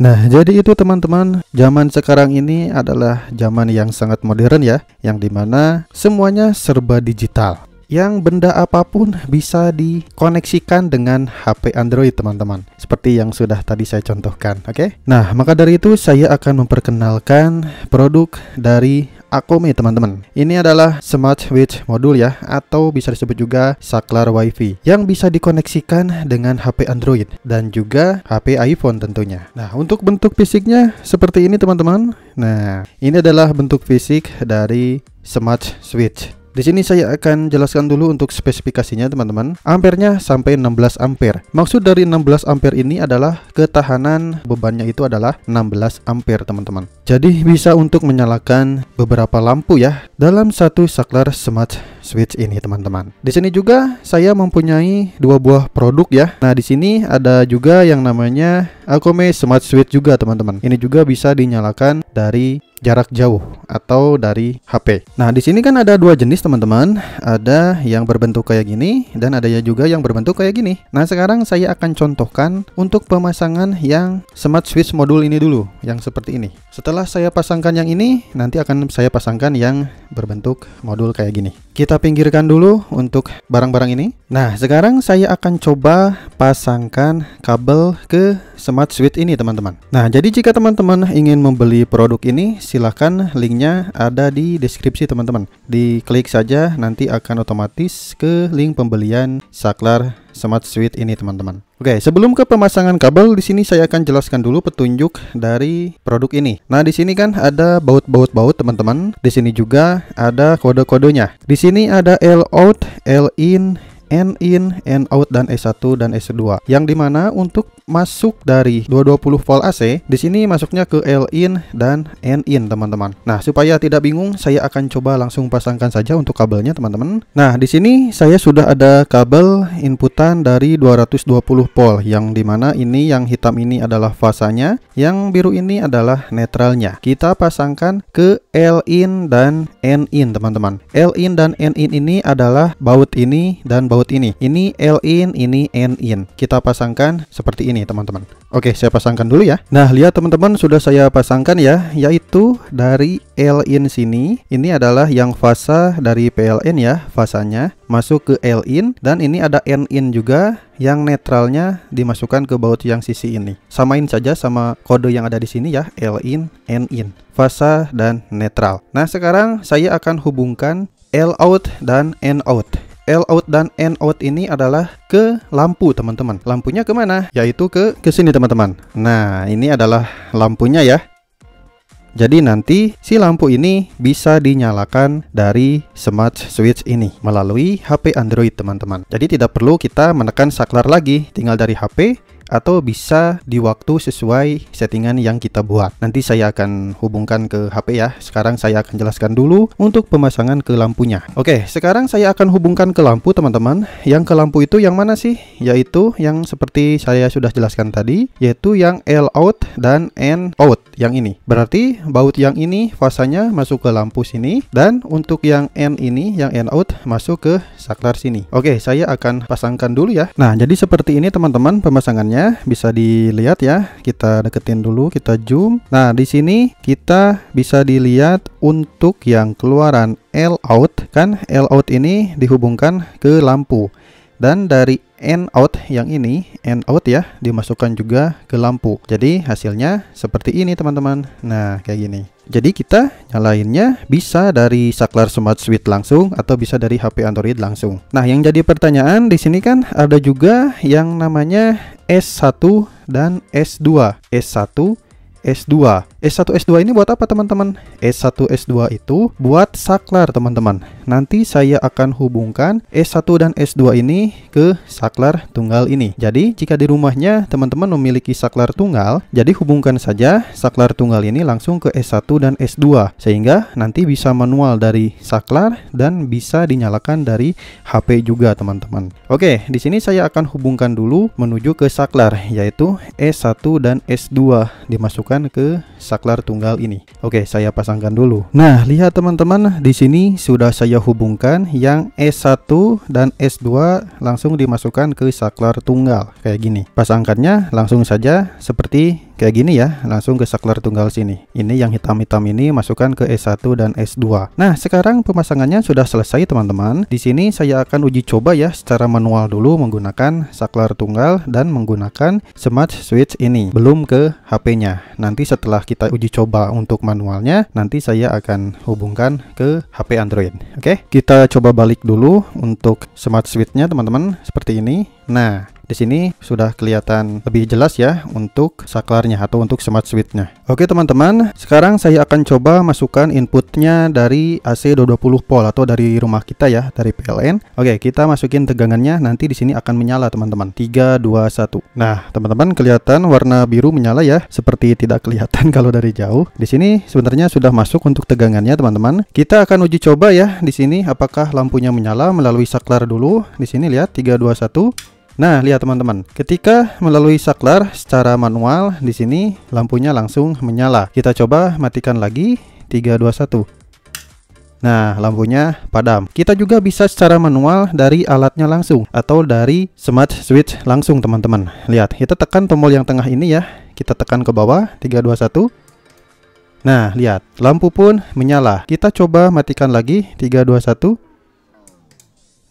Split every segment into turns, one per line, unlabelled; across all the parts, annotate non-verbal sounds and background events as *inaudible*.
Nah, jadi itu teman-teman, zaman sekarang ini adalah zaman yang sangat modern ya, yang dimana semuanya serba digital. Yang benda apapun bisa dikoneksikan dengan HP Android teman-teman Seperti yang sudah tadi saya contohkan oke okay? Nah maka dari itu saya akan memperkenalkan produk dari Akomi teman-teman. Ini adalah Smart Switch modul ya atau bisa disebut juga saklar WiFi yang bisa dikoneksikan dengan HP Android dan juga HP iPhone tentunya. Nah, untuk bentuk fisiknya seperti ini teman-teman. Nah, ini adalah bentuk fisik dari Smart Switch. Di sini saya akan jelaskan dulu untuk spesifikasinya teman-teman. Ampernya sampai 16 ampere. Maksud dari 16 ampere ini adalah ketahanan bebannya itu adalah 16 ampere teman-teman. Jadi bisa untuk menyalakan beberapa lampu ya dalam satu saklar smart Switch ini teman-teman. Di sini juga saya mempunyai dua buah produk ya. Nah di sini ada juga yang namanya Akome Smart Switch juga teman-teman. Ini juga bisa dinyalakan dari jarak jauh atau dari HP. Nah, di sini kan ada dua jenis teman-teman. Ada yang berbentuk kayak gini dan ada ya juga yang berbentuk kayak gini. Nah, sekarang saya akan contohkan untuk pemasangan yang Smart Switch modul ini dulu, yang seperti ini. Setelah saya pasangkan yang ini, nanti akan saya pasangkan yang berbentuk modul kayak gini. Kita pinggirkan dulu untuk barang-barang ini. Nah, sekarang saya akan coba pasangkan kabel ke smart switch ini, teman-teman. Nah, jadi jika teman-teman ingin membeli produk ini, silahkan linknya ada di deskripsi, teman-teman. Diklik saja, nanti akan otomatis ke link pembelian saklar smart switch ini teman-teman. Oke, sebelum ke pemasangan kabel di sini saya akan jelaskan dulu petunjuk dari produk ini. Nah, di sini kan ada baut-baut-baut teman-teman. Di sini juga ada kode-kodenya. Di sini ada L out, L in, N in, N out dan S1 dan S2. Yang dimana untuk masuk dari 220 volt AC, di sini masuknya ke L in dan N in teman-teman. Nah, supaya tidak bingung, saya akan coba langsung pasangkan saja untuk kabelnya teman-teman. Nah, di sini saya sudah ada kabel inputan dari 220 volt yang dimana ini yang hitam ini adalah fasanya, yang biru ini adalah netralnya. Kita pasangkan ke L in dan N in teman-teman. L in dan N in ini adalah baut ini dan baut ini. Ini L in, ini N in. Kita pasangkan seperti ini, teman-teman. Oke, saya pasangkan dulu ya. Nah, lihat teman-teman sudah saya pasangkan ya, yaitu dari L in sini. Ini adalah yang fasa dari PLN ya, fasanya masuk ke L in dan ini ada N in juga yang netralnya dimasukkan ke baut yang sisi ini. Samain saja sama kode yang ada di sini ya, L in, N in, fasa dan netral. Nah, sekarang saya akan hubungkan L out dan N out. L out dan N out ini adalah ke lampu teman-teman lampunya kemana yaitu ke ke sini teman-teman nah ini adalah lampunya ya jadi nanti si lampu ini bisa dinyalakan dari smart switch ini melalui HP Android teman-teman. Jadi tidak perlu kita menekan saklar lagi, tinggal dari HP atau bisa di waktu sesuai settingan yang kita buat. Nanti saya akan hubungkan ke HP ya. Sekarang saya akan jelaskan dulu untuk pemasangan ke lampunya. Oke, sekarang saya akan hubungkan ke lampu teman-teman. Yang ke lampu itu yang mana sih? Yaitu yang seperti saya sudah jelaskan tadi, yaitu yang L out dan N out yang ini. Berarti baut yang ini fasanya masuk ke lampu sini dan untuk yang N ini, yang N out masuk ke saklar sini. Oke, saya akan pasangkan dulu ya. Nah, jadi seperti ini teman-teman pemasangannya bisa dilihat ya. Kita deketin dulu, kita zoom. Nah, di sini kita bisa dilihat untuk yang keluaran L out kan L out ini dihubungkan ke lampu dan dari N out yang ini N out ya dimasukkan juga ke lampu jadi hasilnya seperti ini teman-teman nah kayak gini jadi kita nyalainnya bisa dari saklar smart switch langsung atau bisa dari HP Android langsung nah yang jadi pertanyaan di sini kan ada juga yang namanya S1 dan S2 S1 S2 S1 S2 ini buat apa teman-teman? S1 S2 itu buat saklar teman-teman. Nanti saya akan hubungkan S1 dan S2 ini ke saklar tunggal ini. Jadi jika di rumahnya teman-teman memiliki saklar tunggal, jadi hubungkan saja saklar tunggal ini langsung ke S1 dan S2 sehingga nanti bisa manual dari saklar dan bisa dinyalakan dari HP juga teman-teman. Oke, di sini saya akan hubungkan dulu menuju ke saklar yaitu S1 dan S2 dimasukkan ke saklar saklar tunggal ini. Oke, saya pasangkan dulu. Nah, lihat teman-teman, di sini sudah saya hubungkan yang S1 dan S2 langsung dimasukkan ke saklar tunggal kayak gini. Pasangkannya langsung saja seperti kayak gini ya langsung ke saklar tunggal sini ini yang hitam-hitam ini masukkan ke S1 dan S2 nah sekarang pemasangannya sudah selesai teman-teman di sini saya akan uji coba ya secara manual dulu menggunakan saklar tunggal dan menggunakan smart switch ini belum ke HP nya nanti setelah kita uji coba untuk manualnya nanti saya akan hubungkan ke HP Android oke okay? kita coba balik dulu untuk smart switch nya teman-teman seperti ini Nah, di sini sudah kelihatan lebih jelas ya untuk saklarnya atau untuk smart switch-nya. Oke teman-teman, sekarang saya akan coba masukkan inputnya dari AC 220 volt atau dari rumah kita ya, dari PLN. Oke, kita masukin tegangannya nanti di sini akan menyala teman-teman. 3 2 1. Nah, teman-teman kelihatan warna biru menyala ya, seperti tidak kelihatan *laughs* kalau dari jauh. Di sini sebenarnya sudah masuk untuk tegangannya teman-teman. Kita akan uji coba ya di sini apakah lampunya menyala melalui saklar dulu. Di sini lihat 3 2 1. Nah, lihat teman-teman, ketika melalui saklar secara manual di sini lampunya langsung menyala. Kita coba matikan lagi 321. Nah, lampunya padam. Kita juga bisa secara manual dari alatnya langsung atau dari smart switch langsung, teman-teman. Lihat, kita tekan tombol yang tengah ini ya. Kita tekan ke bawah 321. Nah, lihat, lampu pun menyala. Kita coba matikan lagi 321.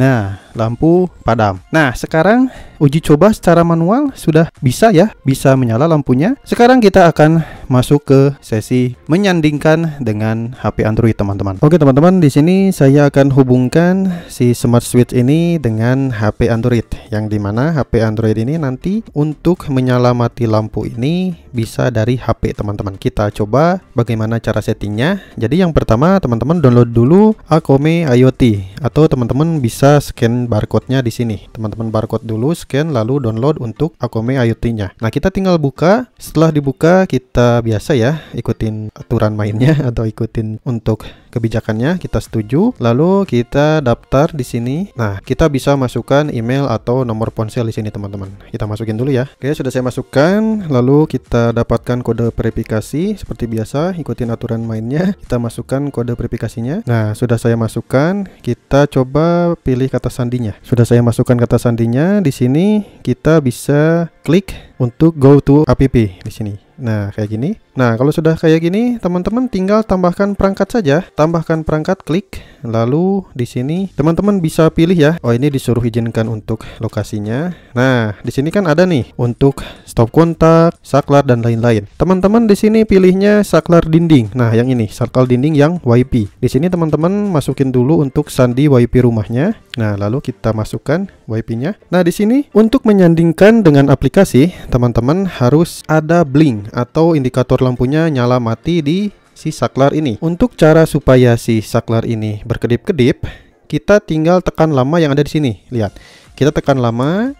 Nah, lampu padam. Nah, sekarang uji coba secara manual sudah bisa ya, bisa menyala lampunya. Sekarang kita akan masuk ke sesi menyandingkan dengan HP Android teman-teman. Oke teman-teman, di sini saya akan hubungkan si Smart Switch ini dengan HP Android yang dimana HP Android ini nanti untuk menyala mati lampu ini bisa dari HP teman-teman. Kita coba bagaimana cara settingnya. Jadi yang pertama teman-teman download dulu Akome IoT atau teman-teman bisa scan barcode-nya di sini. Teman-teman barcode dulu scan lalu download untuk Akome IoT-nya. Nah, kita tinggal buka. Setelah dibuka kita biasa ya, ikutin aturan mainnya *laughs* atau ikutin untuk kebijakannya, kita setuju. Lalu kita daftar di sini. Nah, kita bisa masukkan email atau nomor ponsel di sini teman-teman. Kita masukin dulu ya. Oke, sudah saya masukkan. Lalu kita dapatkan kode verifikasi seperti biasa, ikutin aturan mainnya. Kita masukkan kode verifikasinya. Nah, sudah saya masukkan. Kita coba pilih kata sandinya. Sudah saya masukkan kata sandinya. Di sini kita bisa klik untuk go to app di sini. Nah, kayak gini. Nah, kalau sudah kayak gini, teman-teman tinggal tambahkan perangkat saja. Tambahkan perangkat, klik. Lalu di sini teman-teman bisa pilih ya. Oh, ini disuruh izinkan untuk lokasinya. Nah, di sini kan ada nih untuk stop kontak, saklar dan lain-lain. Teman-teman di sini pilihnya saklar dinding. Nah, yang ini saklar dinding yang WiFi. Di sini teman-teman masukin dulu untuk sandi WiFi rumahnya. Nah, lalu kita masukkan WiFi-nya. Nah, di sini untuk menyandingkan dengan aplikasi, teman-teman harus ada bling atau indikator lampunya nyala mati di si saklar ini. Untuk cara supaya si saklar ini berkedip-kedip, kita tinggal tekan lama yang ada di sini. Lihat, kita tekan lama,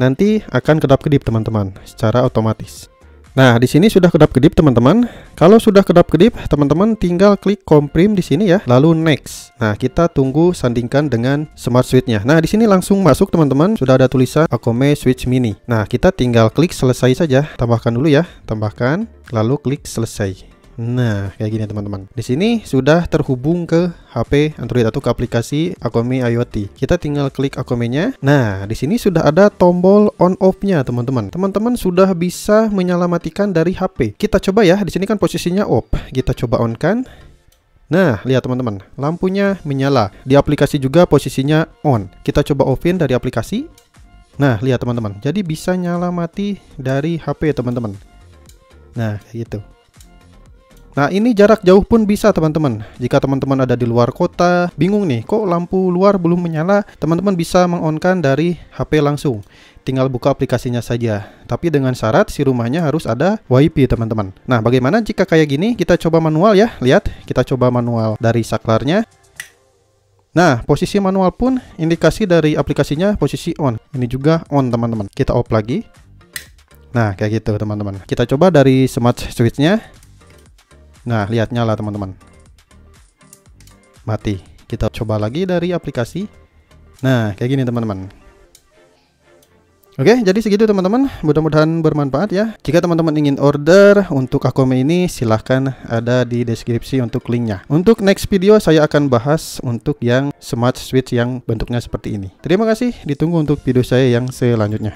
nanti akan kedap-kedip teman-teman secara otomatis. Nah, di sini sudah kedap-kedip teman-teman. Kalau sudah kedap-kedip, teman-teman tinggal klik komprim di sini ya, lalu next. Nah, kita tunggu sandingkan dengan smart switch-nya. Nah, di sini langsung masuk teman-teman, sudah ada tulisan Akome Switch Mini. Nah, kita tinggal klik selesai saja. Tambahkan dulu ya, tambahkan, lalu klik selesai. Nah, kayak gini teman-teman. Di sini sudah terhubung ke HP Android atau ke aplikasi Akomi IoT. Kita tinggal klik Akominya. Nah, di sini sudah ada tombol on off-nya, teman-teman. Teman-teman sudah bisa menyalamatikan dari HP. Kita coba ya, di sini kan posisinya off. Kita coba on kan. Nah, lihat teman-teman, lampunya menyala. Di aplikasi juga posisinya on. Kita coba offin dari aplikasi. Nah, lihat teman-teman. Jadi bisa nyala mati dari HP teman-teman. Nah, kayak gitu. Nah ini jarak jauh pun bisa teman-teman Jika teman-teman ada di luar kota Bingung nih kok lampu luar belum menyala Teman-teman bisa mengonkan dari HP langsung Tinggal buka aplikasinya saja Tapi dengan syarat si rumahnya harus ada WiFi teman-teman Nah bagaimana jika kayak gini kita coba manual ya Lihat kita coba manual dari saklarnya Nah, posisi manual pun indikasi dari aplikasinya posisi on. Ini juga on, teman-teman. Kita off lagi. Nah, kayak gitu, teman-teman. Kita coba dari smart switchnya. Nah, lihat nyala teman-teman. Mati. Kita coba lagi dari aplikasi. Nah, kayak gini teman-teman. Oke, jadi segitu teman-teman. Mudah-mudahan bermanfaat ya. Jika teman-teman ingin order untuk Akome ini, silahkan ada di deskripsi untuk linknya. Untuk next video, saya akan bahas untuk yang smart switch yang bentuknya seperti ini. Terima kasih, ditunggu untuk video saya yang selanjutnya.